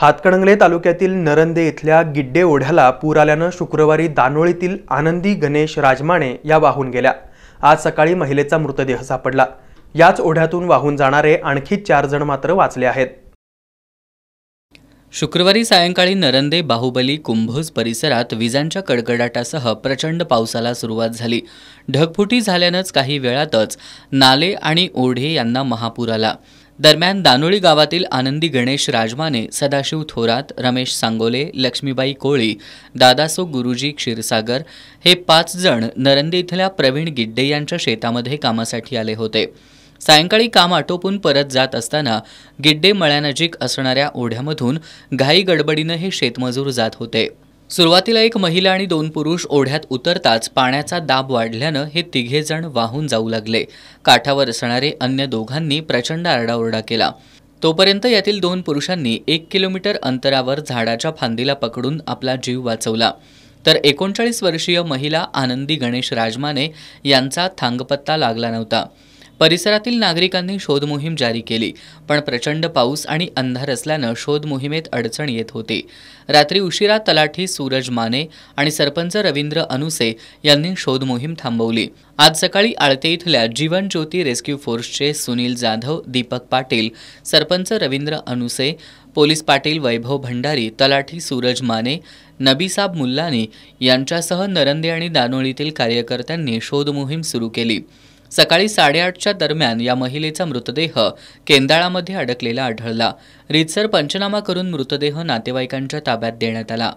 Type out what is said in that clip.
हातकणंगले तालुक्यातील नरंदे इथल्या गिड्डे ओढ्याला पूर आल्यानं शुक्रवारी दानोळीतील आनंदी गणेश राजमाणे या वाहून गेल्या आज सकाळी महिलेचा मृतदेह सापडला याच ओढ्यातून वाहून जाणारे आणखी चार जण मात्र वाचले आहेत शुक्रवारी सायंकाळी नरंदे बाहुबली कुंभोज परिसरात विजांच्या कडकडाटासह प्रचंड पावसाला सुरुवात झाली ढगफुटी झाल्यानंच काही वेळातच नाले आणि ओढे यांना महापूर आला दरम्यान दानोळी गावातील आनंदी गणेश राजमाने सदाशिव थोरात रमेश सांगोले लक्ष्मीबाई कोळी दादासो गुरुजी क्षीरसागर हे पाच जण नरंदे इथल्या प्रवीण गिड्डे यांच्या शेतामध्ये कामासाठी आले होते सायंकाळी काम आटोपून परत जात असताना गिड्डे मळ्यानजीक असणाऱ्या ओढ्यामधून घाई गडबडीनं हे शेतमजूर जात होते सुरुवातीला एक महिला आणि दोन पुरुष ओढ्यात उतरताच पाण्याचा दाब वाढल्यानं हे तिघेजण वाहून जाऊ लागले काठावर असणारे अन्य दोघांनी प्रचंड आरडाओरडा केला तोपर्यंत यातील दोन पुरुषांनी एक किलोमीटर अंतरावर झाडाच्या फांदीला पकडून आपला जीव वाचवला तर एकोणचाळीस वर्षीय महिला आनंदी गणेश राजमाने यांचा थांगपत्ता लागला नव्हता परिसरातील नागरिकांनी शोधमोहीम जारी केली पण प्रचंड पाऊस आणि अंधार असल्यानं शोधमोहिमेत अडचण येत होती रात्री उशिरा तलाठी सूरज माने आणि सरपंच रवींद्र अनुसे यांनी शोधमोहीम थांबवली आज सकाळी आळते इथल्या जीवन ज्योती रेस्क्यू फोर्सचे सुनील जाधव दीपक पाटील सरपंच रवींद्र अनुसे पोलीस पाटील वैभव भंडारी तलाठी सूरज माने नबीसाब मुल्लानी यांच्यासह नरंदे आणि दानोळीतील कार्यकर्त्यांनी शोधमोहीम सुरू केली सकाळी साडेआठच्या दरम्यान या महिलेचा मृतदेह केंदाळामध्ये अडकलेला आढळला रितसर पंचनामा करून मृतदेह नातेवाईकांच्या ताब्यात देण्यात आला